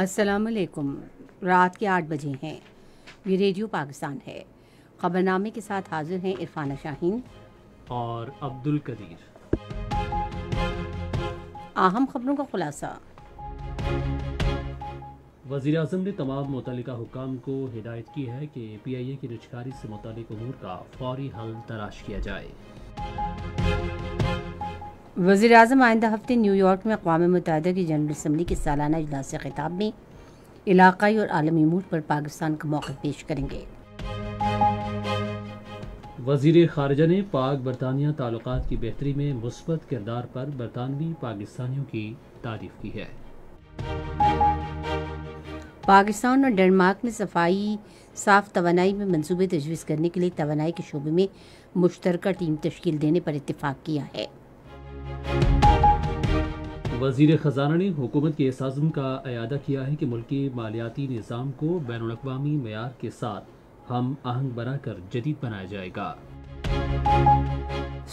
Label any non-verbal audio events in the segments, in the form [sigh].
असलकुम रात के आठ बजे हैं ये रेडियो पाकिस्तान है खबरनामे के साथ हाजिर हैं इरफाना शाहीन और अब्दुल कदीर अहम खबरों का खुलासा वज़ी अजम ने तमाम मुतल हुकाम को हिदायत की है कि पी आई ए की निचकारी से मुतल अमूर का फौरी हल तलाश किया जाए वज़ी अजम आइंदा हफ्ते न्यूयॉर्क में अकवा मुतहद की जनरल इसम्बली के सालाना अजलास खिताब में इलाकई और आलमी मूड पर पाकिस्तान का मौक़ पेश करेंगे वजीर खारजा ने पाक बरतानिया ताल्लुक की बेहतरी में मुस्बत किरदार पर बरतानवी पाकिस्तानियों की तारीफ की है पाकिस्तान और डेनमार्क में सफाई साफ तोानाई में मनसूबे तजवीज़ करने के लिए तोानाई के शोबे में मुश्तरक टीम तश्ल देने पर इतफ़ाक़ किया है वजीर ख़जाना ने हुकूमत के इस आज़म का अदा किया है कि के मालियाती निज़ाम को बैन अवी मैार के साथ हम आहंग बनाकर जदीद बनाया जाएगा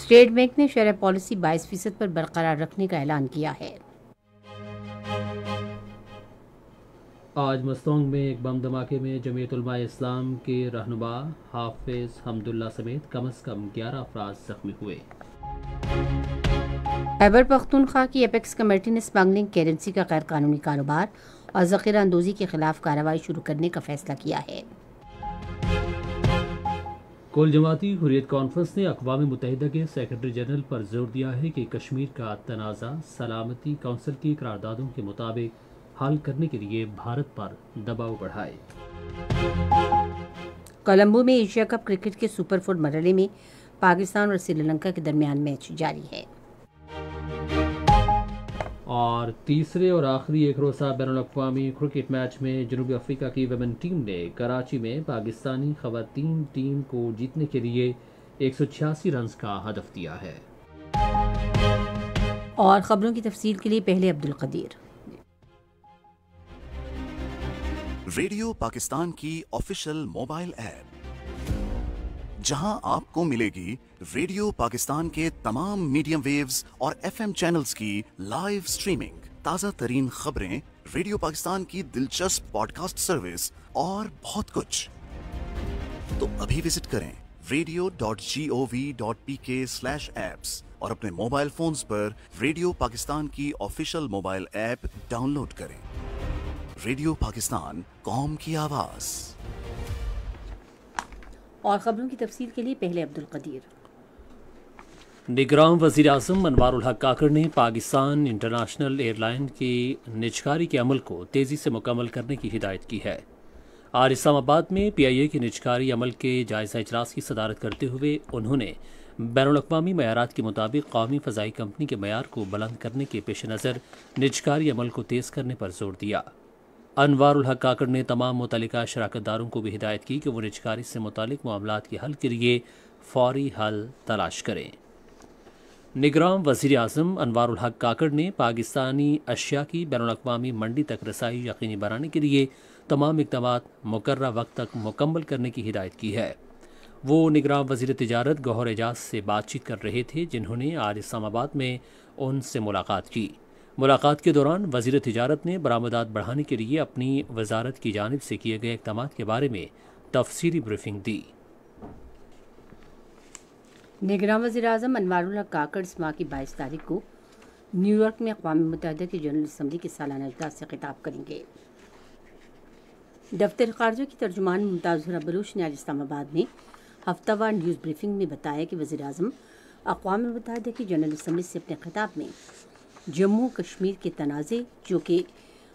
स्टेट बैंक ने शेयर पॉलिसी बाईस फीसद पर बरकरार रखने का ऐलान किया है आज मस्तोंग में एक बम धमाके में जमीयतलमा इस्लाम के रहनुमा हाफिज हमदुल्ला समेत कम अज़ कम ग्यारह अफराज ज़ख्मी हुए खैबर पख्तूनख्वा की अपेक्स कमेटी ने स्मगलिंग करेंसी का गैर कानूनी कारोबार और ज़ख़ीरा अंदोज़ी के खिलाफ कार्रवाई शुरू करने का फैसला किया है कुल जमाती हुरियत कॉन्फ्रेंस ने अकवा मुतहदा के सेक्रेटरी जनरल पर जोर दिया है कि कश्मीर का तनाज़ा सलामती कौंसिल की करारदादों के मुताबिक हल करने के लिए भारत पर दबाव बढ़ाए कोलंबो में एशिया कप क्रिकेट के सुपर फोर मरहले में पाकिस्तान और श्रीलंका के दरमियान मैच जारी है और तीसरे और आखिरी एक रोज़ा बैन अवी क्रिकेट मैच में जनूबी अफ्रीका की वेमेन टीम ने कराची में पाकिस्तानी खवतिन टीम को जीतने के लिए एक सौ छियासी रन का हदफ दिया है और ख़बरों की तफसील के लिए पहले अब्दुल कदीर रेडियो पाकिस्तान की ऑफिशियल मोबाइल ऐप जहां आपको मिलेगी रेडियो पाकिस्तान के तमाम मीडियम वेव्स और एफएम चैनल्स की लाइव स्ट्रीमिंग ताज़ा तरीन खबरें रेडियो पाकिस्तान की दिलचस्प पॉडकास्ट सर्विस और बहुत कुछ तो अभी विजिट करें radio dot G O V dot P K slash apps और अपने मोबाइल फोन्स पर रेडियो पाकिस्तान की ऑफिशियल मोबाइल ऐप डाउनलोड करें रेडियो पाकिस्तान कॉम की आवाज़ और ख़बरों की तफसील के लिए पहले अब्दुल कदीर निगराम वजीर अजम अनवारक काकर ने पाकिस्तान इंटरनेशनल एयरलाइन की निजकारी के अमल को तेज़ी से मुकम्मल करने की हिदायत की है आज इस्लामाबाद में पी आई ए के निजकारी अमल के जायजा अजलास की सदारत करते हुए उन्होंने बैन अवी मैारा के मुताबिक कौमी फ़जाई कंपनी के मैार को बुलंद करने के पेश नज़र निजकारी अमल को तेज़ करने पर जोर दिया अनवारुल हक काकड़ ने तमाम मुतल दारों को भी हिदायत की कि वो निजकारी से मुतल मामला के हल के लिए फौरी हल तलाश करें निगराम वजीर अजम अनवार हक काकड़ ने पाकिस्तानी अशिया की बैन अवी मंडी तक रसाई यकीनी बनाने के लिए तमाम इकदाम मुकर वक्त तक मुकम्मल करने की हिदायत की है वो निगराम वजीर तजारत गौहर एजाज से बातचीत कर रहे थे जिन्होंने आज इस्लामाबाद में उनसे मुलाकात की मुलाकात के दौरान वजीर तजारत ने बरामदात बढ़ाने के लिए अपनी वजारत की जानब से किए गए इकदाम के बारे में तफसीली ब्रीफिंग दी निगरान वजी अजम अनवर काकड़ इस माह की बाईस तारीख को न्यूयॉर्क में अकवा मुतहद की जनरल इसम्बली के सालाना अजलास से खिताब करेंगे दफ्तर खारजों की तर्जुमान मुमताज़ुर बलूच ने आज इस्लामाबाद में हफ्तावार न्यूज़ ब्रीफिंग में बताया कि वजी अजम अकवा मुतहद की जनरल इसम्बली से अपने खिताब में जम्मू कश्मीर के तनाज़े जो कि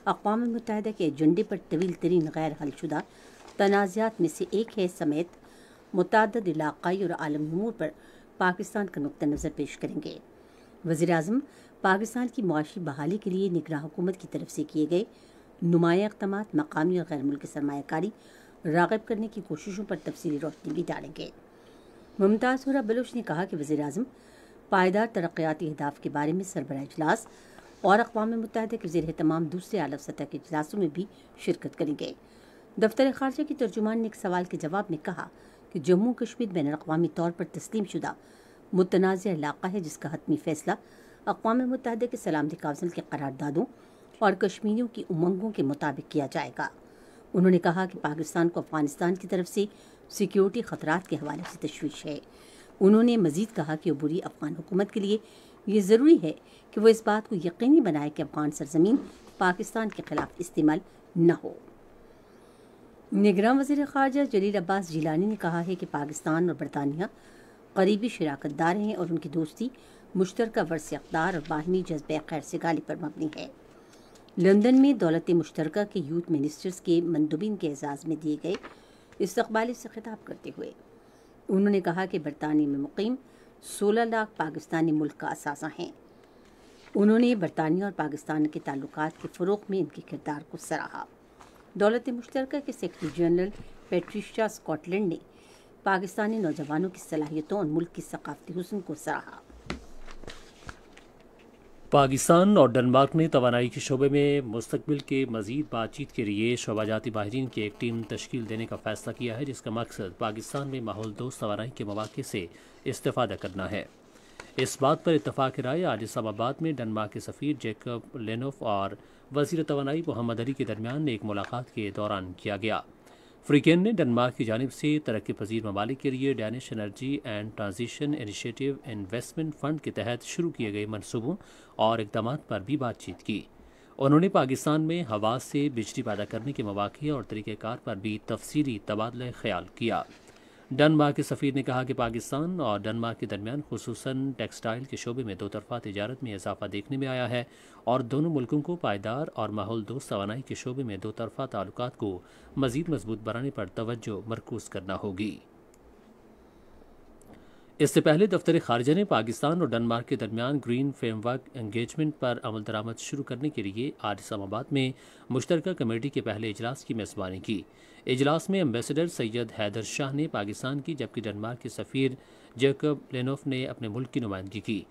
अकवा मुत के एजेंडे पर तवील तरीन गैर हलशुदा तनाज़ात में से एक है समेत मुतद इलाकई और आलमी अमूर पर पाकिस्तान का नुक़ नज़र पेश करेंगे वज़ी अजम पाकिस्तान की मुआशी बहाली के लिए निगरान हुकूमत की तरफ से किए गए नुमाया इकदाम मकामी और गैर मुल्क सरमाकारी रागब करने की कोशिशों पर तफसली रोशनी भी डालेंगे मुमताज़ हुरा बलोच ने कहा कि वज़ी अजम पायदार तरक्याती अहदाफ के बारे में सरबरा अजलास और अकवा मुतहद के जेर तमाम दूसरे आलम सतह के अजलासों में भी शिरकत करेंगे दफ्तर खारजा के तर्जुमान ने एक सवाल के जवाब में कहा कि जम्मू कश्मीर बैन अवी तौर पर तस्लीम शुदा मुतनाज़ इलाका है जिसका हतमी फैसला अकवा मुतहद के सलामती कौंसिल के करारदादों और कश्मीरियों की उमंगों के मुताबिक किया जाएगा उन्होंने कहा कि पाकिस्तान को अफगानिस्तान की तरफ से सिक्योरिटी खतरा के हवाले से तशवीश है उन्होंने मजीद कहा कि अबूरी अफगान हुकूमत के लिए ये ज़रूरी है कि वह इस बात को यकीनी बनाए कि अफगान सरजमीन पाकिस्तान के खिलाफ इस्तेमाल न हो निगरान वजीर खारजा जलील अब्बास जीलानी ने कहा है कि पाकिस्तान और बरतानिया करीबी शराकत दार हैं और उनकी दोस्ती मुश्तर वर्ष अकदार और बाहमी जज्ब खैर से गाली पर मबनी है लंदन में दौलत मुश्तर के यूथ मिनिस्टर्स के मंदुबिन के एजाज़ में दिए गए इस्तबाल से खिताब करते हुए उन्होंने कहा कि बरतानिया में मुकम सोलह लाख पाकिस्तानी मुल्क का असासा हैं उन्होंने बरतानिया और पाकिस्तान के ताल्लुक के फ़रोग में इनके किरदार को सराहा दौलत मुश्तर के सेक्रटरी जनरल पेट्रिशा स्कॉटलैंड ने पाकिस्तानी नौजवानों की सलाहियतों और मुल्क की सकाफती हसन को सराहा पाकिस्तान और डनमार्क ने तोानाई के शोबे में मुस्तबिल के मजीद बातचीत के लिए शोबाजाती माहरीन की एक टीम तश्ल देने का फैसला किया है जिसका मकसद पाकिस्तान में माहौल दोस्त तोानाई के मौाक़े से इस्तः करना है इस बात पर इतफाक़ राय आज इस्लामाबाद में डनमार्क के सफ़ीर जेकब लेनोफ और वजीर तोानाई मोहम्मद अली के दरमियान एक मुलाकात के दौरान किया गया फ्रीकन ने डनमार्क की जानब से तरक्की पजीर ममालिक के लिए Danish energy and transition initiative investment fund के तहत शुरू किए गए मनसूबों और इकदाम पर भी बातचीत की उन्होंने पाकिस्तान में हवा से बिजली पैदा करने के मौाक़े और तरीक़ार पर भी तफसीली तबादला ख्याल किया डनमार्क के सफ़ीर ने कहा कि पाकिस्तान और डनमार्क के दरमियान खसूस टेक्सटाइल के शोबे में दो तरफा तजारत में इजाफा देखने में आया है और दोनों मुल्कों को पायदार और माहौल दोस्त तोानाई के शोबे में दो तरफा तल्लत को मज़ीद मजबूत बनाने पर तोज्जो मरकूज़ करना होगी इससे पहले दफ्तर खारजा ने पाकिस्तान और डनमार्क के दरमियान ग्रीन फ्रेमवर्क एंगेजमेंट पर अमल दरामद शुरू करने के लिए आज इस्लामाबाद में मुश्तरका कमेटी के पहले इजलास की मेज़बानी की इजलास में एम्बेसडर सैयद हैदर शाह ने पाकिस्तान की जबकि डनमार्क के सफ़ीर जैकब लेनोफ ने अपने मुल्क की नुमाइंदगी की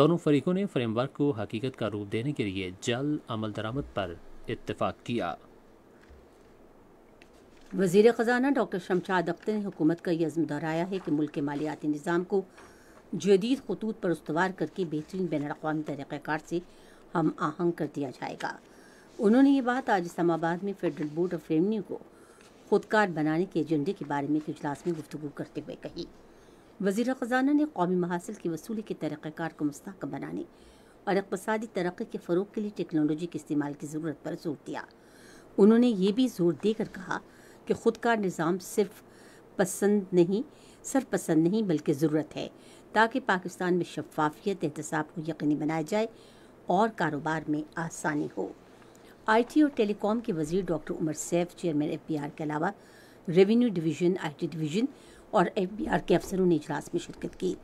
दोनों फरीकों ने फ्रेमवर्क को हकीकत का रूप देने के लिए जल्द अमल दरामद पर इतफाक़ किया वजीर ख़जाना डॉक्टर शमशाद अख्तर ने हुकूमत का यह अज़म दोहराया है कि मुल्क के मालियाती निज़ाम को जदीद खतूत पर उसवार करके बेहतरीन बैन अवी तरीक़ार से हम आहंग कर दिया जाएगा उन्होंने ये बात आज इस्लामाबाद में फेडरल बोर्ड ऑफ रेवन्यू को खुदकार बनाने के एजेंडे के बारे में एक में गुफ्तु करते हुए कही वजीर ख़जाना ने कौमी महासिल की वसूली के तरीक़ार को मुस्तकम बनाने और इकतदी तरक्की के फ़रूग के लिए टेक्नोलॉजी के इस्तेमाल की ज़रूरत पर जोर दिया उन्होंने ये भी जोर देकर कहा कि ख़ुद का निज़ाम सिर्फ पसंद नहीं सिर्फ पसंद नहीं बल्कि ज़रूरत है ताकि पाकिस्तान में शफाफियत एहतसाब को यकीनी बनाया जाए और कारोबार में आसानी हो आईटी और टेलीकॉम के वजीर doctor Umar Saif chairman FBR के अलावा रेवेन्यू डिवीज़न आईटी डिवीज़न और एफबीआर के अफसरों ने इजलास में शिरकत की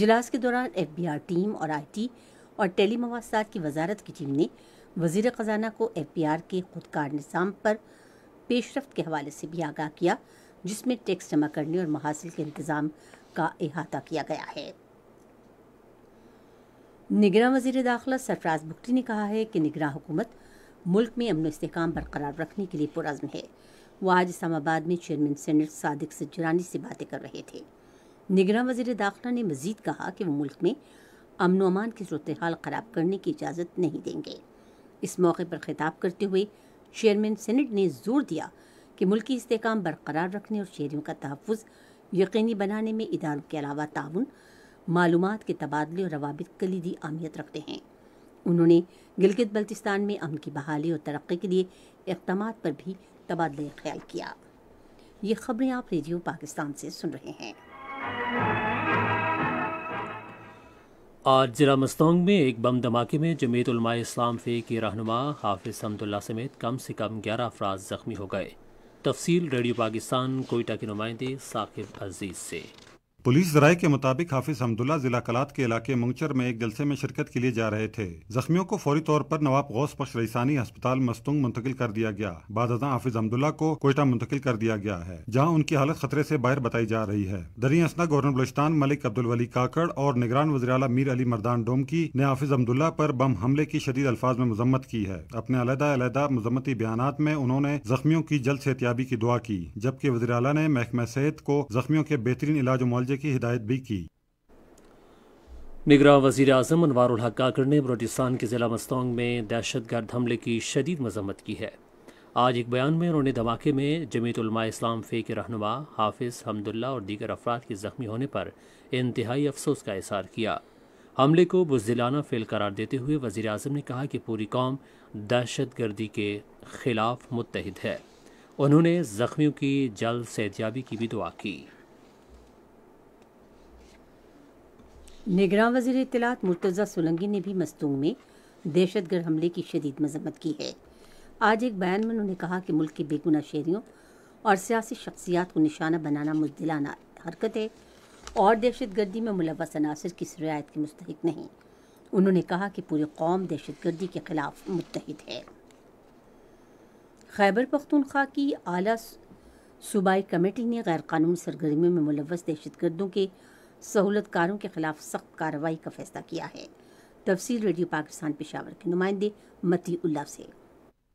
इजलास के दौरान एफबीआर टीम और आईटी और टेली मवासात की वजारत की टीम ने वजीर ख़जाना को एफबीआर के खुदकार निज़ाम पर पेशरफ के हवाले से भी आगाह किया जिसमें टैक्स जमा करने और महासिल के इंतज़ाम का अहाता किया गया है निगरान वजीर दाखिला सरफराज बुख्टी ने कहा है कि निगरान हुकूमत मुल्क में अमन इसकाम बरकरार रखने के लिए पुरज़म है वो आज इस्लामाबाद में चेयरमैन सेनेट सदक सजरानी से बातें कर रहे थे निगरान वजीर दाखिला ने मजीद कहा कि वो मुल्क में अमन अमान की सूरत हाल ख़राब करने की इजाज़त नहीं देंगे इस मौके पर खिताब करते हुए चेयरमैन सेनेट ने जोर दिया कि मुल्की इसकाम बरकरार रखने और शहरीों का तहफ़ यकीनी बनाने में इदारों के अलावा ताउन मालूम के तबादले और रवाबित कलीदी अहमियत रखते हैं उन्होंने गिलगित बल्तिस्तान में अमन की बहाली और तरक्की के लिए इकदाम पर भी तबादला ख्याल किया ये खबरें आप रेडियो पाकिस्तान से सुन रहे हैं आज ज़िला मस्तोंग में एक बम धमाके में उलमा इस्लाम फे के रहनुमा हाफिज हमदुल्ला समेत कम से कम ग्यारह अफराज ज़ख्मी हो गए तफसील रेडियो पाकिस्तान कोयटा के नुमाइंदे साकिब अजीज़ से पुलिस जराये के मुताबिक हाफिज हमदुल्ला जिला कलात के इलाके मंगचर में एक जलसे में शिरकत के लिए जा रहे थे जख्मियों को फौरी तौर पर नवाब गौस पक्ष रईसानी अस्पताल मस्तुंग मुंतकिल कर दिया गया बाद हाफिज हमदुल्ला को कोयटा मुंतकिल कर दिया गया है जहाँ उनकी हालत खतरे से बाहर बताई जा रही है दरी असना गवर्नर बलोचिस्तान मलिक अब्दुल वली काकड़ और निगरान वजी अला मीर अली मरदान डोमकी ने हाफिज हमदुल्ला पर बम हमले की शदीद अल्फाज में मजम्मत की है अपने अलहदा मजम्मती बयान में उन्होंने जख्मियों की जल्द सेहतियाबी की दुआ की जबकि वजी अला ने महकमा सेहत को जख्मियों के बेहतरीन इलाज मुआवजे भेजने की हिदायत भी की निगरान वजीर अजम अनवर काकर ने बलोचिस्तान के ज़िला मस्तोंग में दहशत गर्द हमले की शदीद मजम्मत की है आज एक बयान में उन्होंने धमाके में उलमा इस्लाम फे के रहनुमा हाफिज़ हमदुल्ला और दीगर अफराद के ज़ख्मी होने पर इंतहाई अफसोस का इजहार किया हमले को बुजदिलाना फेल करार देते हुए वजी अजम ने कहा कि पूरी कौम दहशत गर्दी के खिलाफ मुतहद है उन्होंने ज़ख्मियों की जल्द सेहतियाबी की भी दुआ की निगरान वजीर इतलात मुर्तज़ा सोलंगी ने भी मस्तूंग में दहशत गर्द हमले की शदीद मजम्मत की है आज एक बयान में उन्होंने कहा कि मुल्क के बेगुना शहरीों और सियासी शख्सियात को निशाना बनाना मुजदिलाना हरकत है और दहशत गर्दी में मुलवस अनासर किस रियायत के मुस्तक नहीं उन्होंने कहा कि पूरी कौम दहशत गर्दी के खिलाफ मुतहद है खैबर पख्तूनख्वा की आला सूबाई कमेटी ने कानूनी सरगर्मियों में मुलवस दहशत गर्दों के कारों के खिलाफ सख्त कार्रवाई का फैसला किया है तफसील रेडियो पाकिस्तान पेशावर के नुमाइंदे मती उल्ला से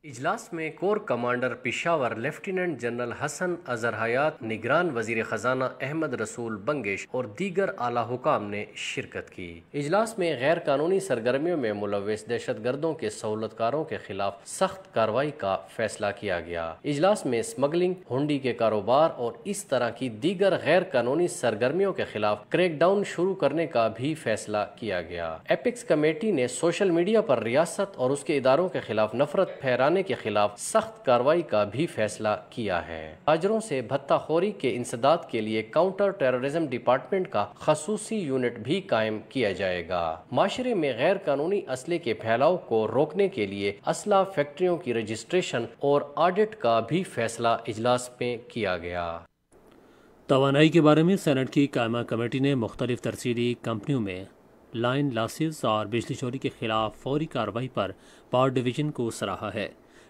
इजलास में core commander Peshawar lieutenant general Hassan Azhar Hayat निगरान वजीर ख़जाना अहमद रसूल बंगेश और दीगर आला हुकाम ने शिरकत की इजलास में गैर कानूनी सरगर्मियों में मुलविस दहशत गर्दों के सहूलतकारों के खिलाफ सख्त कार्रवाई का फैसला किया गया इजलास में स्मगलिंग हुंडी के कारोबार और इस तरह की दीगर गैर कानूनी सरगर्मियों के खिलाफ डाउन शुरू करने का भी फैसला किया गया एपिक्स कमेटी ने सोशल मीडिया पर रियासत और उसके इदारों के खिलाफ नफरत फहराने घराने के खिलाफ सख्त कार्रवाई का भी फैसला किया है ताजरों से भत्ताखोरी के इंसदाद के लिए काउंटर टेररिज्म डिपार्टमेंट का खसूसी यूनिट भी कायम किया जाएगा माशरे में गैर कानूनी असले के फैलाव को रोकने के लिए असला फैक्ट्रियों की रजिस्ट्रेशन और ऑडिट का भी फैसला इजलास में किया गया तोानाई के बारे में सैनट की कायमा कमेटी ने मुख्तलिफ तरसीली कंपनियों में लाइन लासेस और बिजली चोरी के खिलाफ फौरी कार्रवाई पर पावर डिवीज़न को सराहा है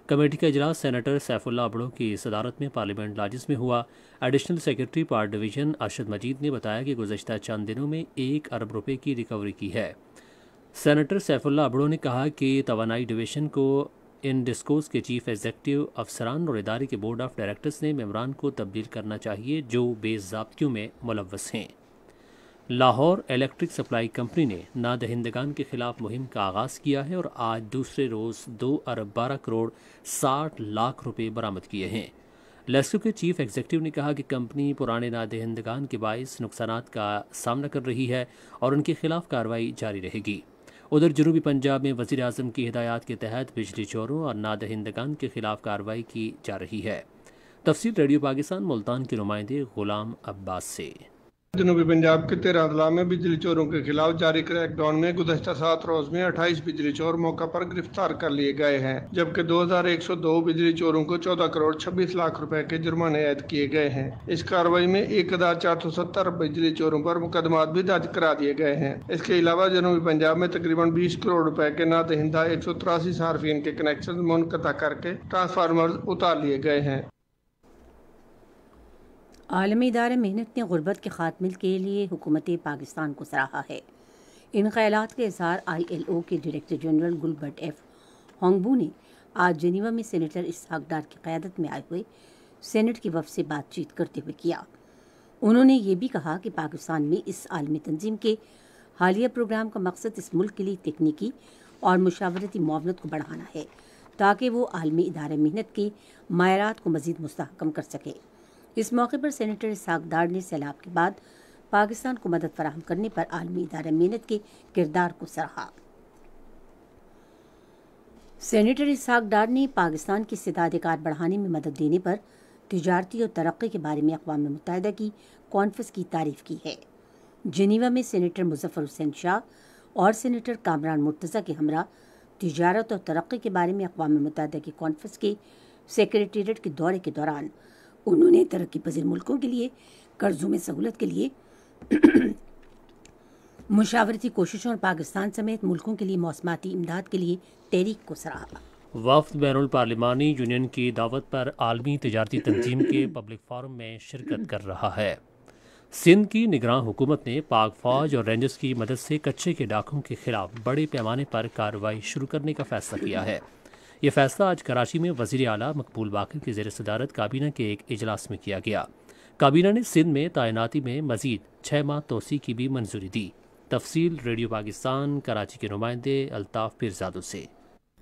कमेटी का इजलास सेनेटर सैफुल्ला अबड़ो की सदारत में पार्लियामेंट लाजिस में हुआ एडिशनल सेक्रेटरी पार डिवीज़न अरशद मजीद ने बताया कि गुजशत चंद दिनों में एक अरब रुपये की रिकवरी की है सेनेटर सैफुल्ला अबड़ो ने कहा कि तोानाई डिवीज़न को इन डिस्कोस के चीफ एग्जेक्टिव अफसरान और इदारे के बोर्ड ऑफ डायरेक्टर्स ने मेमरान को तब्दील करना चाहिए जो बेजाबतियों में मुलवस हैं लाहौर इलेक्ट्रिक सप्लाई कंपनी ने नादहिंदगान के खिलाफ मुहिम का आगाज़ किया है और आज दूसरे रोज़ दो अरब बारह करोड़ साठ लाख रुपए बरामद किए हैं लेस्को के चीफ एग्जीक्यूटिव ने कहा कि कंपनी पुराने नादहिंदगान के बायस नुकसान का सामना कर रही है और उनके खिलाफ कार्रवाई जारी रहेगी उधर जनूबी पंजाब में वजीर अजम की हिदायत के तहत बिजली चोरों और नादहिंदगान के खिलाफ कार्रवाई की जा रही है तफसील रेडियो पाकिस्तान मुल्तान के नुमाइंदे गुलाम अब्बास से जनूबी पंजाब के तेरह अजला में बिजली चोरों के खिलाफ जारी क्रैकडाउन में गुजशत सात रोज में अट्ठाईस बिजली चोर मौका पर गिरफ्तार कर लिए गए हैं जबकि दो हजार एक सौ दो बिजली चोरों को चौदह करोड़ छब्बीस लाख रुपए के जुर्माने ऐद किए गए हैं इस कार्रवाई में एक हजार चार सौ सत्तर बिजली चोरों पर मुकदमा भी दर्ज करा दिए गए हैं इसके अलावा जनूबी पंजाब में तकरीबन बीस करोड़ रूपए के नादहिंदा एक सौ तिरासी सार्फिन के कनेक्शन मुनकता करके ट्रांसफार्मर उतार लिए गए हैं आलमी इदार मेहनत ने गुरबत के खात्मे के लिए हुकूमत पाकिस्तान को सराहा है इन ख्याल का इजहार आई एल ओ के director general Gilbert F Houngbo ने आज जनीवा में सैनिटर इस डार की क्यादत में आए हुए सैनट के वफ से बातचीत करते हुए किया उन्होंने ये भी कहा कि पाकिस्तान में इस आलमी तंजीम के हालिया प्रोग्राम का मकसद इस मुल्क के लिए तकनीकी और मशावरती मामलत को बढ़ाना है ताकि वो आलमी इदार मेहनत के मायारत को मज़ीद मस्तकम कर सके इस मौके पर सेनेटर इसाकदार ने सैलाब के बाद पाकिस्तान को मदद फराहम करने पर आलमी इदार मेहनत के किरदार को सराहा सेनेटर इसहाक डार ने पाकिस्तान की सदाद बढ़ाने में मदद देने पर तजारती और तरक्की के बारे में अकवा मुतहदा की कॉन्फ्रेंस की तारीफ की है जनीवा में सेनेटर मुजफ्फर हुसैन शाह और सेनेटर कामरान मुर्तज़ा के हमरा तजारत और तरक्की के बारे में अकवा मुतहद की कॉन्फ्रेंस के सेक्रेटेरिएट के दौरे के दौरान उन्होंने तरक्की पजीर मुल्कों के लिए कर्ज़ों में सहूलत के लिए [clears throat] मुशावरती कोशिशों और पाकिस्तान समेत मुल्कों के लिए मौसमती इमदाद के लिए तहरीक को सराहा वफद बैन पार्लिमानी यूनियन की दावत पर आलमी तजारती तंजीम के पब्लिक फॉरम में शिरकत कर रहा है सिंध की निगरान हुकूमत ने पाक फौज और रेंजर्स की मदद से कच्चे के डाकों के खिलाफ बड़े पैमाने पर कार्रवाई शुरू करने का फैसला किया है ये फैसला आज कराची में वजीर अला मकबूल बाकर की जेर सदारत काबीना के एक अजलास में किया गया काबीना ने सिंध में तैनाती में मजीद छः माह तोसी की भी मंजूरी दी तफसील रेडियो पाकिस्तान कराची के नुमाइंदे अल्ताफ़ पिरजादों से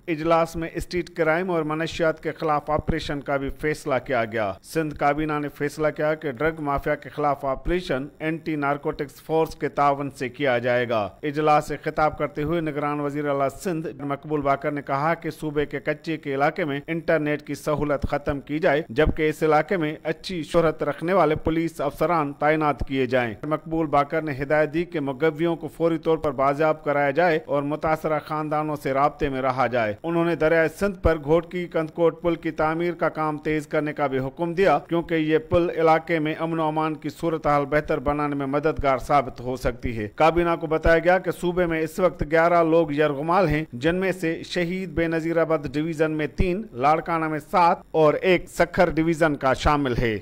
इजलास में स्ट्रीट क्राइम और मनशियात के खिलाफ ऑपरेशन का भी फैसला किया गया सिंध काबीना ने फैसला किया कि ड्रग माफिया के खिलाफ ऑपरेशन एंटी नारकोटिक्स फोर्स के तावन से किया जाएगा इजलास से खिताब करते हुए निगरान वजीर अला सिंध मकबूल बाकर ने कहा कि सूबे के कच्चे के इलाके में इंटरनेट की सहूलत खत्म की जाए जबकि इस इलाके में अच्छी शोहरत रखने वाले पुलिस अफसरान तैनात किए जाए मकबूल बाकर ने हिदायत दी की मुगवियों को फौरी तौर पर बाजियाब कराया जाए और मुतासरा खानदानों से रबते में रहा जाए लगाए उन्होंने दरिया सिंध पर घोटकी कंदकोट पुल की तमीर का काम तेज करने का भी हुक्म दिया क्योंकि ये पुल इलाके में अमन अमान की सूरत हाल बेहतर बनाने में मददगार साबित हो सकती है काबीना को बताया गया कि सूबे में इस वक्त ग्यारह लोग यरगुमाल हैं जिनमें से शहीद बेनजीराबाद डिवीजन में तीन लाड़काना में सात और एक सखर डिवीजन का शामिल है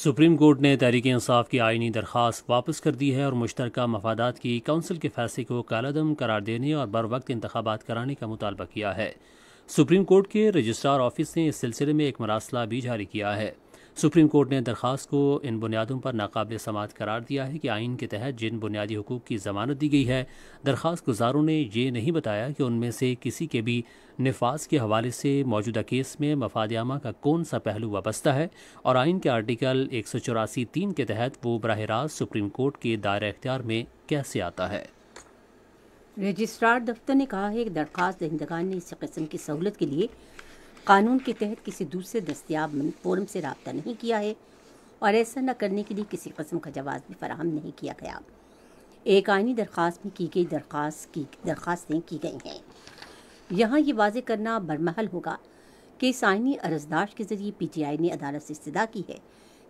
सुप्रीम कोर्ट ने तहरीक इंसाफ की आइनी दरख्वास्त वापस कर दी है और मुश्तर मफादात की काउंसिल के फैसले को कालादम करार देने और बर वक्त इंतबात कराने का मुतालबा किया है सुप्रीम कोर्ट के रजिस्ट्रार ऑफिस ने इस सिलसिले में एक मरासला भी जारी किया है सुप्रीम कोर्ट ने दरख्वास्त को इन बुनियादों पर नाकबिल समात करार दिया है कि आइन के तहत जिन बुनियादी हकूक़ की जमानत दी गई है दरख्वास्त गुजारों ने यह नहीं बताया कि उनमें से किसी के भी नफाज के हवाले से मौजूदा केस में मफादयामा का कौन सा पहलू वाबस्ता है और आइन के आर्टिकल एक सौ चौरासी तीन के तहत वो बरह रास्त सुप्रीम कोर्ट के दायरे अख्तियार में कैसे आता है रजिस्ट्रार दफ्तर ने कहा है कि दरख्वास्त दहंदगान ने इस कस्म की सहूलत के लिए कानून के तहत किसी दूसरे दस्तियाब फोरम से रबता नहीं किया है और ऐसा न करने के लिए किसी कस्म का जवाब भी फराहम नहीं किया गया एक आइनी दरख्वास्त में की गई दरख्वास्त की दरख्वास्तें की गई हैं यहाँ ये वाजे करना बरमहल होगा कि साइनी अरजदाश के जरिए पीटीआई ने अदालत से इस्तः की है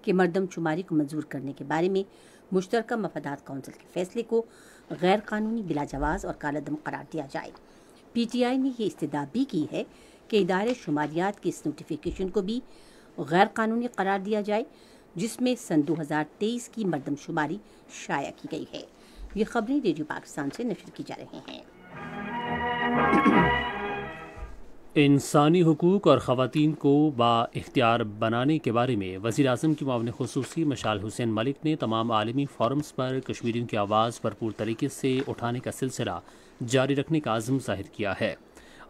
कि मरदमशुमारी को मंजूर करने के बारे में मुश्तर मफदात कौंसिल के फैसले को गैर कानूनी बिलाजवाज और कालादम करार दिया जाए पीटीआई ने यह इस्तः भी की है कि इदार शुमारियात की इस नोटिफिकेशन को भी गैर कानूनी करार दिया जाए जिसमें सन 2023 की मरदमशुमारी शाया की गई है ये खबरें रेडियो पाकिस्तान से नशर की जा रही हैं इंसानी हकूक़ और ख़वान को बाख्तियार बनाने के बारे में वज़ी अजम की मावन खसूस मशाल हुसैन मलिक ने तमाम आलमी फॉरम्स पर कश्मीरियों की आवाज़ भरपूर तरीके से उठाने का सिलसिला जारी रखने का आज़म जाहिर किया है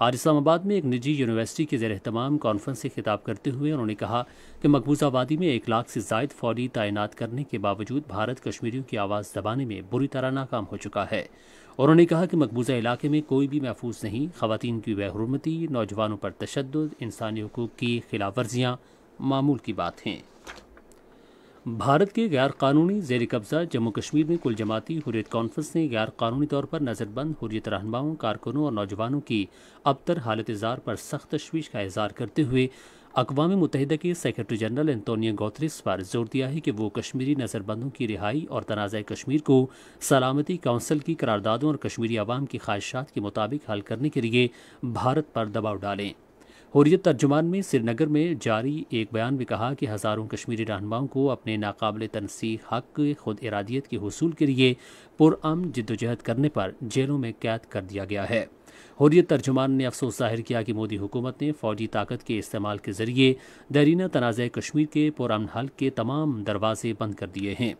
आज इस्लामाबाद में एक निजी यूनिवर्सिटी के जेर तमाम कॉन्फ्रेंस से खिताब करते हुए उन्होंने कहा कि मकबूजा वादी में एक लाख से जायद फौरी तैनात करने के बावजूद भारत कश्मीरियों की आवाज़ दबाने में बुरी तरह नाकाम हो चुका है और उन्होंने कहा कि मकबूजा इलाके में कोई भी महफूज नहीं खातन की बेहरमती नौजवानों पर तशद इंसानी हकूक़ की खिलाफ वर्जियाँ मामूल की बात हैं भारत के गैर कानूनी जेर कब्ज़ा जम्मू कश्मीर में कुल जमाती हुरियत कॉन्फ्रेंस ने गैर कानूनी तौर पर नज़रबंद हुरियत रहनुमाओं कारकुनों और नौजवानों की अबतर हालत इजार पर सख्त तशवीश का इजहार करते हुए अकवा मुतहदा के सेक्रेटरी जनरल एंतोनियो गोथरिस पर जोर दिया है कि वो कश्मीरी नज़रबंदों की रिहाई और तनाज़ कश्मीर को सलामती कौंसिल की करारदादों और कश्मीरी आवाम की ख्वाहिशात के मुताबिक हल करने के लिए भारत पर दबाव डालें हरियत तर्जुमान में श्रीनगर में जारी एक बयान में कहा कि हज़ारों कश्मीरी रहनमाओं को अपने नाकबिल तनसी हक खुद इरादियत के हसूल के लिए पुरम जद्दोजहद करने पर जेलों में कैद कर दिया गया है हुरियत तर्जुमान ने अफसोस जाहिर किया कि मोदी हुकूमत ने फौजी ताकत के इस्तेमाल के जरिए दरीना तनाज़ कश्मीर के पुरान हल के तमाम दरवाजे बंद कर दिए हैं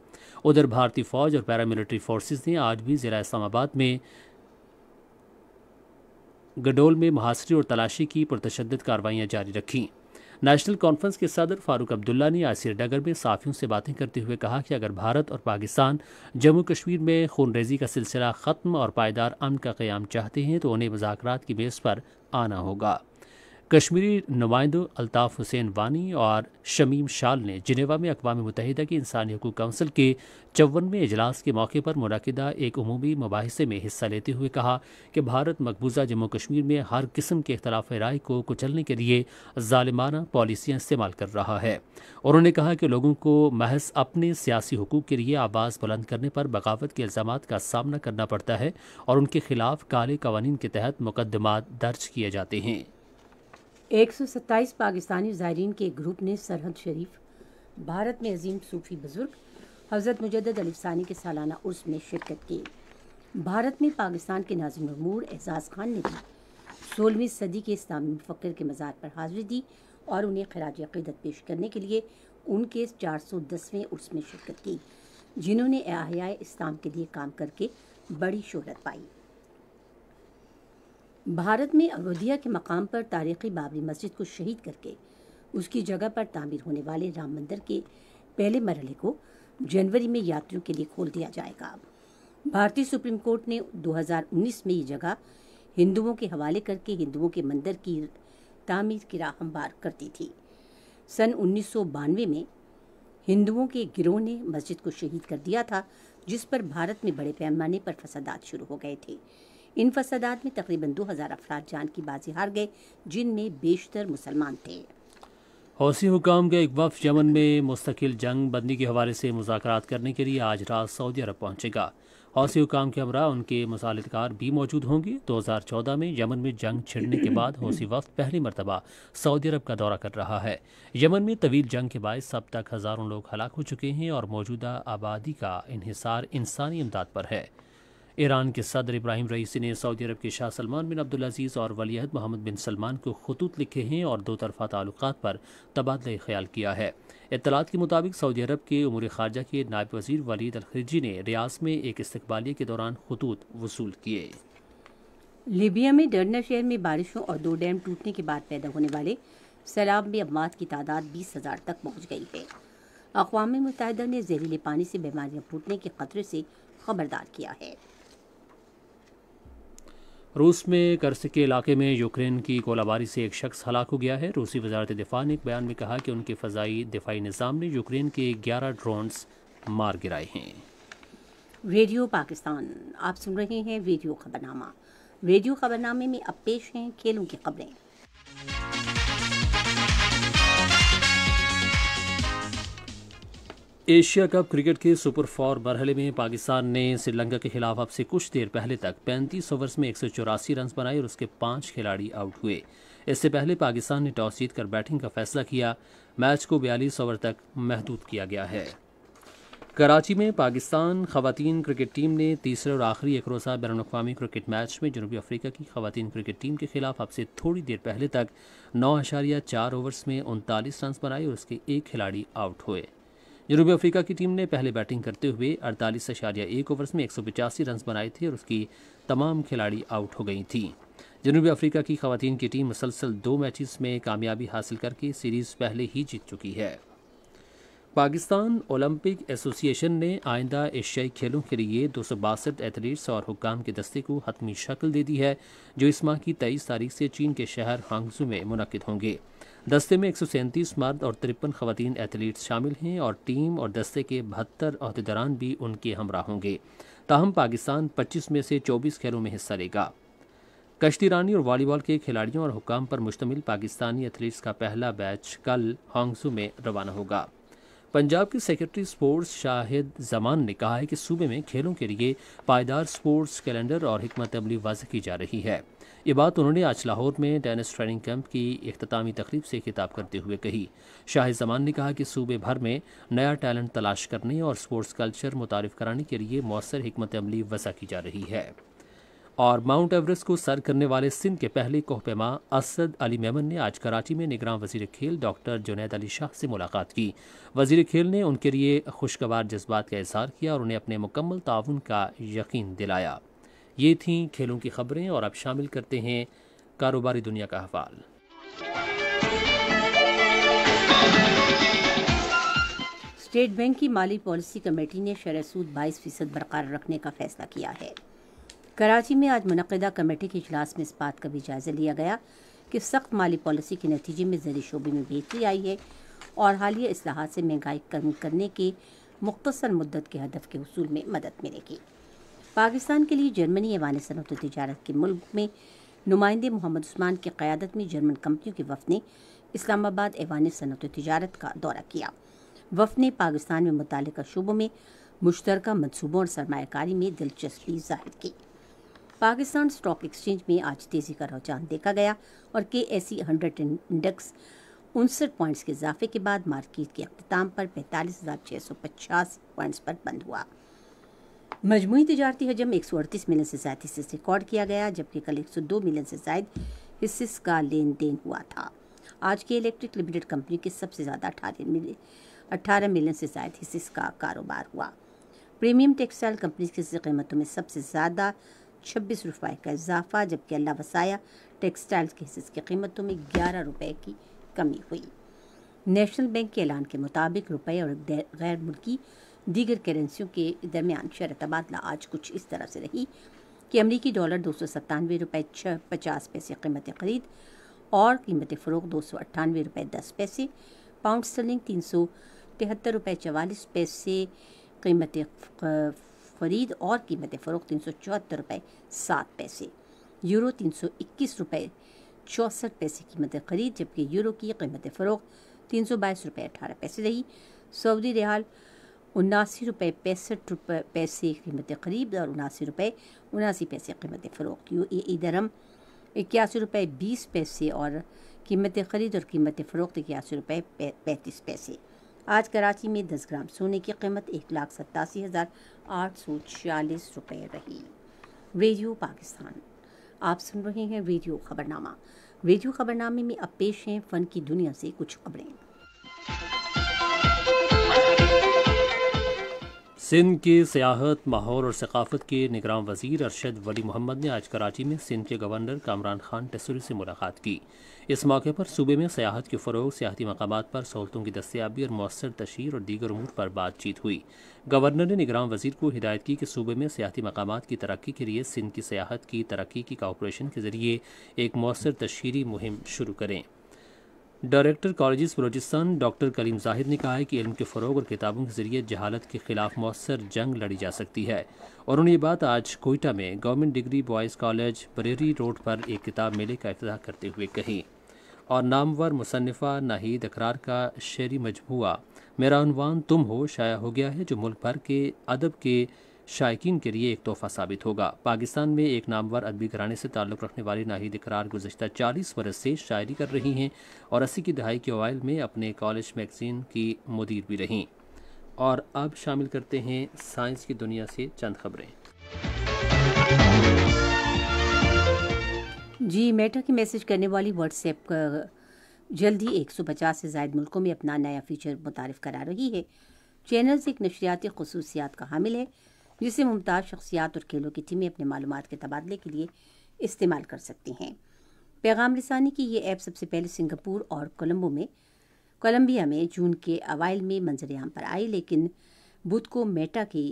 उधर भारतीय फ़ौज और पैरामिलिट्री फोर्सेज ने आज भी ज़िला इस्लामाबाद में गडोल में मुहासरी और तलाशी की प्रतशद कार्रवाइयाँ जारी रखीं नेशनल कॉन्फ्रेंस के सदर फारूक अब्दुल्ला ने आज श्रीनगर में साफियों से बातें करते हुए कहा कि अगर भारत और पाकिस्तान जम्मू कश्मीर में खूनरेजी का सिलसिला ख़त्म और पायदार अमन का क्याम चाहते हैं तो उन्हें मजाक की मेज़ पर आना होगा कश्मीरी नुमाइंदों अल्ताफ़ हुसैन वानी और शमीम शाल ने जिनेवा में अकवा मुतहदा की इंसानी हकूक कौंसिल के चौवनवें इजलास के मौके पर मुनदा एक अमूमी मुबासे में हिस्सा लेते हुए कहा कि भारत मकबूजा जम्मू कश्मीर में हर किस्म के अख्तलाफ राय को कुचलने के लिए ालिमाना पॉलिसियाँ इस्तेमाल कर रहा है उन्होंने कहा कि लोगों को महज अपने सियासी हकूक के लिए आवाज़ बुलंद करने पर बगावत के इल्ज़ाम का सामना करना पड़ता है और उनके खिलाफ काले कवानीन के तहत मुकदमा दर्ज किए जाते हैं 127 पाकिस्तानी ज़ायरीन के एक ग्रुप ने सरहद शरीफ भारत में अजीम सूफी बुज़ुर्ग हज़रत मुजद अलिफसानी के सालाना उर्स में शिरकत की भारत में पाकिस्तान के नाजिम अमूर एजाज खान ने भी सोलहवीं सदी के इस्लामी फकर के मज़ार पर हाजिरी दी और उन्हें खराज अकीदत पेश करने के लिए उनके चार सौ दसवें उर्स में शिरकत की जिन्होंने अहिया इस्लाम के लिए काम करके बड़ी शहरत पाई भारत में अयोध्या के मकाम पर तारीखी बाबरी मस्जिद को शहीद करके उसकी जगह पर तामीर होने वाले राम मंदिर के पहले मरहले को जनवरी में यात्रियों के लिए खोल दिया जाएगा भारतीय सुप्रीम कोर्ट ने 2019 में ये जगह हिंदुओं के हवाले करके हिंदुओं के मंदिर की तामीर की राह हमवार करती थी सन उन्नीस में हिंदुओं के गिरोह ने मस्जिद को शहीद कर दिया था जिस पर भारत में बड़े पैमाने पर फसादात शुरू हो गए थे इन फसादात में तकरीबन दो हज़ार अफराद जान की बाजी हार गए जिनमें बेशतर मुसलमान थे हौसी हुकाम के एक वफ यमन में मुस्तकिल जंग बंदी के हवाले से मुजात करने के लिए आज रात सऊदी अरब पहुंचेगा हौसी हुकाम के हमरा उनके मसालतकार भी मौजूद होंगे 2014 में यमन में जंग छिड़ने के बाद हौसी वफ पहली मरतबा सऊदी अरब का दौरा कर रहा है यमन में तवील जंग के बायस अब तक हज़ारों लोग हलाक हो चुके हैं और मौजूदा आबादी का इहिसार इंसानी इमदाद पर है ईरान के सदर इब्राहिम रईसी ने सऊदी अरब के शाह सलमान बिन अब्दुल अजीज और वलीहद मोहम्मद बिन सलमान को खतूत लिखे हैं और दो तरफा ताल्लुक पर तबादला ख्याल किया है इतलात के मुताबिक सऊदी अरब के उमूर खारजा के नायब वजीर वलीद अलखिरजी ने रियाज में एक इस्तबालिया के दौरान खतूत वसूल किए लीबिया में डरना शहर में बारिशों और दो डैम टूटने के बाद पैदा होने वाले सैलाब में अमवात की तादाद बीस हज़ार तक पहुँच गई है अकवा मुतहदा ने जहरीले पानी से बीमारियाँ फूटने के खतरे से खबरदार किया है रूस में कर्स के इलाके में यूक्रेन की गोलाबारी से एक शख्स हलाक हो गया है रूसी वजारत दिफा ने एक बयान में कहा कि उनके फजाई दिफाई निज़ाम ने यूक्रेन के ग्यारह ड्रोन्स मार गिराए हैं रेडियो पाकिस्तान आप सुन रहे हैं रेडियो खबरनामा रेडियो खबरनामे में अब पेश हैं खेलों की खबरें एशिया कप क्रिकेट के सुपर फोर मरहले में पाकिस्तान ने श्रीलंका के खिलाफ अब से कुछ देर पहले तक 35 ओवर्स में एक रन बनाए और उसके पांच खिलाड़ी आउट हुए इससे पहले पाकिस्तान ने टॉस जीतकर बैटिंग का फैसला किया मैच को 42 ओवर तक महदूद किया गया है कराची में पाकिस्तान खवतान क्रिकेट टीम ने तीसरे और आखिरी एक रोज़ा बैरून अवी क्रिकेट मैच में जनूबी अफ्रीका की खातन क्रिकेट टीम के खिलाफ अब से थोड़ी देर पहले तक नौ अशारिया चार ओवर्स में उनतालीस रन बनाए और उसके एक खिलाड़ी आउट हुए जनूबी अफ्रीका की टीम ने पहले बैटिंग करते हुए अड़तालीस अशारिया एक ओवर्स में एक रन बनाए थे और उसकी तमाम खिलाड़ी आउट हो गई थी जनूबी अफ्रीका की खातन की टीम मुसलसल दो मैचेस में कामयाबी हासिल करके सीरीज़ पहले ही जीत चुकी है पाकिस्तान ओलंपिक एसोसिएशन ने आइंदा एशियाई खेलों के लिए दो सौ बासठ एथलीट्स और हुक्म के दस्ते को हतमी शक्ल दे दी है जो इस माह की तेईस तारीख से चीन के शहर हांगजू में मुनद होंगे दस्ते में एक मर्द और तिरपन खवतान एथलीट्स शामिल हैं और टीम और दस्ते के बहत्तर अहदेदारान भी उनके हमरा होंगे ताहम पाकिस्तान पच्चीस में से चौबीस खेलों में हिस्सा लेगा कश्ती रानी और वॉलीबॉल के खिलाड़ियों और हुकाम पर मुश्तमिल पाकिस्तानी एथलीट्स का पहला बैच कल हांगसू में रवाना होगा पंजाब के सेक्रेटरी स्पोर्ट्स शाहिद जमान ने कहा है कि सूबे में खेलों के लिए पायदार स्पोर्ट्स कैलेंडर और हमत अमली वाज की जा रही है ये बात उन्होंने आज लाहौर में टेनिस ट्रेनिंग कैंप की अख्तामी तकरीब से खिताब करते हुए कही शाह जमान ने कहा कि सूबे भर में नया टैलेंट तलाश करने और स्पोर्ट्स कल्चर मुतारफ़ कराने के लिए मौसर हमत अमली वसा की जा रही है और माउंट एवरेस्ट को सर करने वाले सिंध के पहले कोहपेमा असद अली मेमन ने आज कराची में निगरान वजीर खेल डॉक्टर जुनेद अली शाह से मुलाकात की वजीर खेल ने उनके लिए खुशगवार जज्बात का इजहार किया और उन्हें अपने मुकम्मल ताउन का यकीन दिलाया ये थीं खेलों की खबरें और अब शामिल करते हैं कारोबारी दुनिया का हवाल स्टेट बैंक की माली पॉलिसी कमेटी ने शरह सूद बाईस फीसद बरकरार रखने का फैसला किया है कराची में आज मनदा कमेटी के अजलास में इस बात का भी जायज़ा लिया गया कि सख्त माली पॉलिसी के नतीजे में जरिए शोबे में बेहतरी आई है और हालिया असलाहत से महंगाई कम करने के मुख्तर मुद्दत के हदफ के हसूल में मदद मिलेगी पाकिस्तान के लिए जर्मनी एवान सनत तजारत के मुल्क में नुमाइंदे मोहम्मद उस्मान की क़्यादत में जर्मन कंपनियों के वफ ने इस्लामाबाद एवान सनत तजारत का दौरा किया वफ ने पाकिस्तान में मुतल शुबों में मुश्तर मनसूबों और सरमाकारी में दिलचस्पी जाहिर की पाकिस्तान स्टॉक एक्सचेंज में आज तेज़ी का रुझान देखा गया और K S E hundred index उनसठ पॉइंट्स के इजाफे के बाद मार्केट के अख्ताम पर पैंतालीस हज़ार छः सौ पचास पॉइंट्स पर बंद हुआ मजमू तजारती हजम एक सौ अड़तीस मिलियन से ज्यादा हिस्से से रिकॉर्ड किया गया जबकि कल एक सौ दो मिलियन से ज्यादा हिस्से का लेन देन हुआ था आज की इलेक्ट्रिक लिमिटेड कंपनी के सबसे ज़्यादा अठारह मिलियन अट्ठारह मिलियन से ज्यादा हिस्से का कारोबार हुआ प्रीमियम टेक्सटाइल कंपनी की कीमतों में सबसे ज़्यादा छब्बीस रुपये का इजाफा जबकि अल्लाह वसाया टेक्सटाइल के हिस्से की कीमतों में ग्यारह रुपए की कमी हुई नेशनल बैंक के ऐलान के मुताबिक रुपए और गैर मुल्की दीगर करेंसियों के दरमियान शर तबादला आज कुछ इस तरह से रही कि अमरीकी डॉलर दो सौ सत्तानवे रुपये छः पचास पैसे कीमत खरीद और कीमत फरोख दो सौ अट्ठानवे रुपये दस पैसे पाउंड स्टर्लिंग तीन सौ तिहत्तर रुपये चवालीस पैसे कीमत खरीद और कीमत फ़रोख तीन सौ चौहत्तर रुपये सात पैसे यूरो तीन सौ इक्कीस रुपये चौंसठ पैसे कीमत खरीद जबकि यूरो की कीमत फ़रोख तीन सौ बाईस रुपये अठारह पैसे रही सऊदी रियाल उन्नासी रुपये पैंसठ रुपये पैसे कीमत ख़रीद और उनासी रुपये उनासी पैसे कीमत फ़रोख्त यू ए दरम इक्यासी रुपये बीस पैसे और कीमत ख़रीद और कीमत फ़रोख्त इक्यासी रुपये पैंतीस पैसे आज कराची में दस ग्राम सोने की कीमत एक लाख सत्तासी हज़ार आठ सौ छियालीस रुपये रही रेडियो पाकिस्तान आप सुन रहे हैं रेडियो खबरनामा रेडियो खबरनामे में अब पेश हैं फ़न की दुनिया से कुछ खबरें सिंध के सियाहत माहौल और सकाफत के निगरान वजीर अरशद वली मोहम्मद ने आज कराची में सिंध के गवर्नर कामरान खान टसरी से मुलाकात की इस मौके पर सूबे में सियाहत के फ़रोग सियाती मकाम पर सहूलतों की दस्याबी और मौसर तशहर और दीगर अमूर पर बातचीत हुई गवर्नर ने निगरान वजीर को हिदायत की कि सूबे में सियाती मकाम की तरक्की के लिए सिंध की सियाहत की तरक्की की कॉपोरेशन के जरिए एक मौसर तशहरी मुहिम शुरू करें director college Balochistan doctor Karim Zahid ने कहा है कि इल्म के फ़रोग और किताबों के ज़रिए जहालत के ख़िलाफ़ मौसर जंग लड़ी जा सकती है और उन्होंने ये बात आज कोयटा में government degree boys college brewery road पर एक किताब मेले का अफ्ताह करते हुए कही और नामवर मुसनफ़ा नाहिद अकरार का शेरी मजमू मेरा अनवान तुम हो शाया हो गया है जो मुल्क भर के अदब के शायकीन के लिए एक तोहफा साबित होगा पाकिस्तान में एक नामवर अदबी घराने से ताल्लुक़ रखने वाली नाहिद इकरार गुजशत चालीस बरस से शायरी कर रही हैं और अस्सी की दहाई के अवाइल में अपने कॉलेज मैगजीन की मुदीर भी रहीं और अब शामिल करते हैं साइंस की दुनिया से चंद खबरें जी मेटा की मैसेज करने वाली व्हाट्सएप जल्दी एक सौ 150 से जायद मुल्कों में अपना नया फीचर मुतारफ़ करा रही है चैनल्स एक नशरियाती खसूसियात का हामिल है जिसे मुमताज़ शख्सियात और खेलों की टीमें अपने मालूम के तबादले के लिए इस्तेमाल कर सकती हैं पैगाम रसानी की यह ऐप सबसे पहले सिंगापुर और कोलम्बो में कोलंबिया में जून के अवाइल में मंजरियाम पर आई लेकिन बुध को मेटा के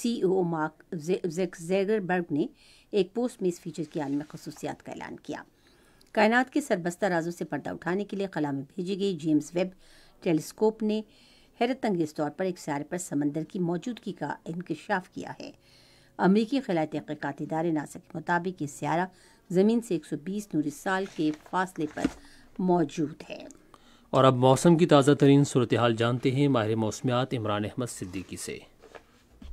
सी ओ e मार्क जेगरबर्ग ने एक पोस्ट में इस फीचर की आलमी खसूसियात का ऐलान किया कायनात के सरबस्ता राजों से पर्दा उठाने के लिए खला में भेजी गई जेम्स वेब टेलीस्कोप ने हैरत अंगेज तौर पर एक सारे पर समंदर की मौजूदगी का इंकशाफ किया है अमरीकी खिला तहकीकत इदारे नासा के मुताबिक ये सियारा ज़मीन से 120 नूरी साल के फासले पर मौजूद है और अब मौसम की ताज़ा तरीन सूरत हाल जानते हैं माहिर मौसमियात इमरान अहमद सिद्दीकी से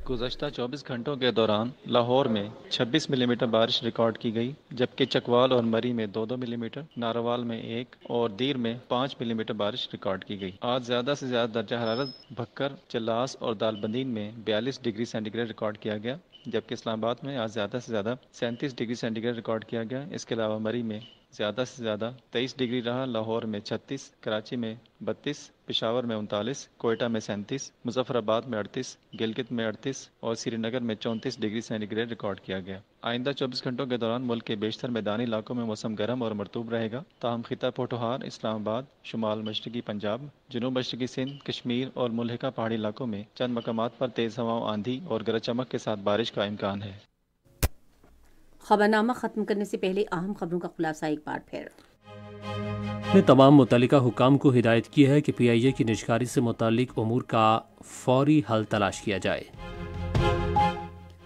गुजशत 24 घंटों के दौरान लाहौर में 26 मिलीमीटर बारिश रिकॉर्ड की गई जबकि चकवाल और मरी में दो दो मिलीमीटर नारोवाल में एक और दीर में पाँच मिलीमीटर बारिश रिकॉर्ड की गई आज ज्यादा से ज्यादा दर्जा हरारत भक्कर चलास और दालबंदीन में बयालीस डिग्री सेंटीग्रेड रिकॉर्ड किया गया जबकि इस्लामाबाद में आज ज़्यादा से ज़्यादा सैंतीस डिग्री सेंटीग्रेड रिकॉर्ड किया गया इसके अलावा मरी में ज़्यादा से ज़्यादा 23 डिग्री रहा लाहौर में 36, कराची में 32, पिशावर में उनतालीस कोयटा में सैंतीस मुजफ्फराबाद में अड़तीस गिलगित में अड़तीस और श्रीनगर में चौंतीस डिग्री सेंटीग्रेड रिकॉर्ड किया गया आइंदा 24 घंटों के दौरान मुल्क के बेशतर मैदानी इलाकों में मौसम गर्म और मरतूब रहेगा ताहम खिता पोटोहार इस्लामाबाद शुमाल मशरकी पंजाब जनूब मशरकी सिंध कश्मीर और मुलहका पहाड़ी इलाकों में चंद मकाम पर तेज़ हवाओं आंधी और गरज चमक के साथ बारिश का इम्कान है खबरनामा ख़त्म करने से पहले अहम खबरों का खुलासा एक बार फिर ने तमाम मुतल हुकाम को हिदायत की है कि पी आई ए की निजकारी से मुतक अमूर का फौरी हल तलाश किया जाए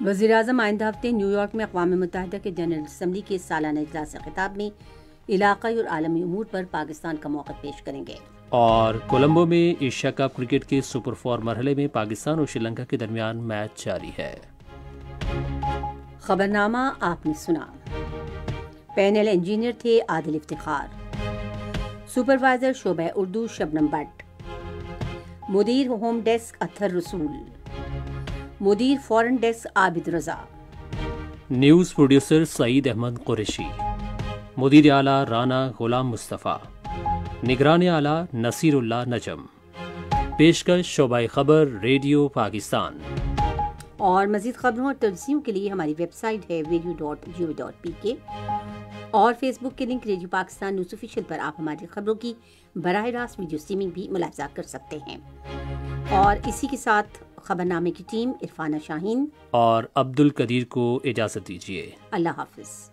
वजी अजम आइंदा हफ्ते न्यूयॉर्क में अकवा मुतहद के जनरल असम्बली के सालाना अजलास खिताब में इलाकई और आलमी अमूर पर पाकिस्तान का मौका पेश करेंगे और कोलम्बो में एशिया कप क्रिकेट के सुपर फोर मरहले में पाकिस्तान और श्रीलंका के दरमियान मैच जारी है खबरनामा आपने सुना पैनल इंजीनियर थे आदिल इफ्तार सुपरवाइजर शोब उर्दू शबनम भट्ट मुदीर होम डेस्क अथर रसूल मुदीर foreign desk Abid Raza news producer Saeed Ahmed Qureshi मुदीर आला राना गुलाम मुस्तफ़ा निगरान आला नसीरुल्ला नजम पेशकश शोबा खबर रेडियो पाकिस्तान और मजीद खबरों और तजसियों के लिए हमारी वेबसाइट है radio dot G dot P K और फेसबुक के link radio Pakistan news official पर आप हमारी खबरों की बरह रास्त वीडियो स्ट्रीमिंग भी मुलाजा कर सकते हैं और इसी के साथ खबरनामे की टीम इरफाना शाहीन और अब्दुल कदीर को इजाज़त दीजिए अल्लाह हाफिज़